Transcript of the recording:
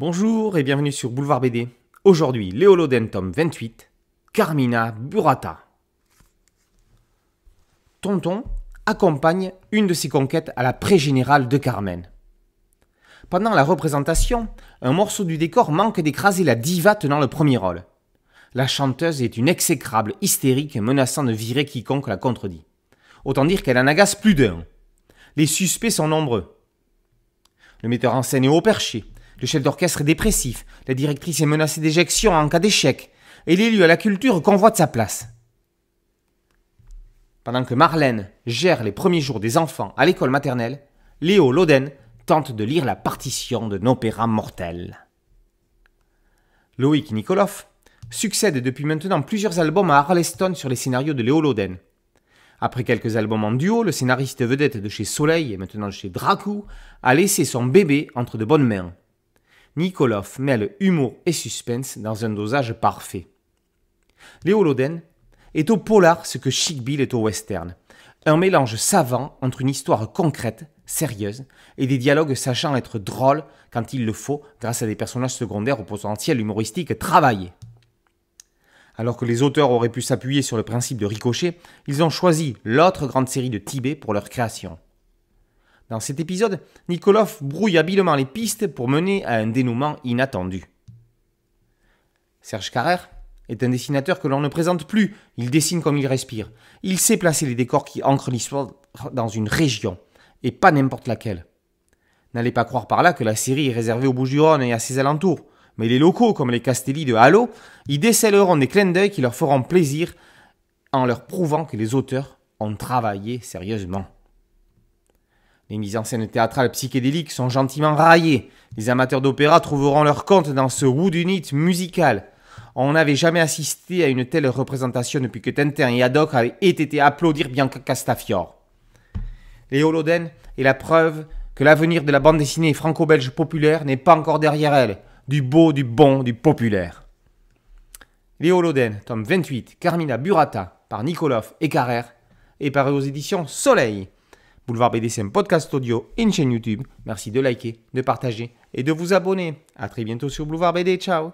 Bonjour et bienvenue sur Boulevard BD. Aujourd'hui, Léoloden tome 28, Carmina Burata. Tonton accompagne une de ses conquêtes à la pré-générale de Carmen. Pendant la représentation, un morceau du décor manque d'écraser la diva tenant le premier rôle. La chanteuse est une exécrable hystérique menaçant de virer quiconque la contredit. Autant dire qu'elle en agace plus d'un. Les suspects sont nombreux. Le metteur en scène est au perché, le chef d'orchestre est dépressif, la directrice est menacée d'éjection en cas d'échec, et l'élu à la culture convoite sa place. Pendant que Marlène gère les premiers jours des enfants à l'école maternelle, Léo Loden tente de lire la partition d'un opéra mortel. Loïc Nikoloff succède depuis maintenant plusieurs albums à Harleston sur les scénarios de Léo Loden. Après quelques albums en duo, le scénariste vedette de chez Soleil et maintenant de chez Dracou a laissé son bébé entre de bonnes mains. Nikolov mêle humour et suspense dans un dosage parfait. Léo Loden est au polar ce que Chic Bill est au western, un mélange savant entre une histoire concrète, sérieuse, et des dialogues sachant être drôles quand il le faut grâce à des personnages secondaires au potentiel humoristique travaillé. Alors que les auteurs auraient pu s'appuyer sur le principe de Ricochet, ils ont choisi l'autre grande série de Tibet pour leur création. Dans cet épisode, Nikolov brouille habilement les pistes pour mener à un dénouement inattendu. Serge Carrère est un dessinateur que l'on ne présente plus, il dessine comme il respire. Il sait placer les décors qui ancrent l'histoire dans une région, et pas n'importe laquelle. N'allez pas croire par là que la série est réservée aux bouches et à ses alentours, mais les locaux comme les Castelli de Halo y décelleront des clins d'œil qui leur feront plaisir en leur prouvant que les auteurs ont travaillé sérieusement. Les mises en scène théâtrales psychédéliques sont gentiment raillées. Les amateurs d'opéra trouveront leur compte dans ce wood musical. On n'avait jamais assisté à une telle représentation depuis que Tintin et Haddock avaient été applaudir Bianca Castafiore. Léo est la preuve que l'avenir de la bande dessinée franco-belge populaire n'est pas encore derrière elle. Du beau, du bon, du populaire. Léo tome 28, Carmina Burata, par Nikolov et Carrère, est paru aux éditions Soleil. Boulevard un Podcast Audio, une chaîne YouTube. Merci de liker, de partager et de vous abonner. A très bientôt sur Boulevard BD. Ciao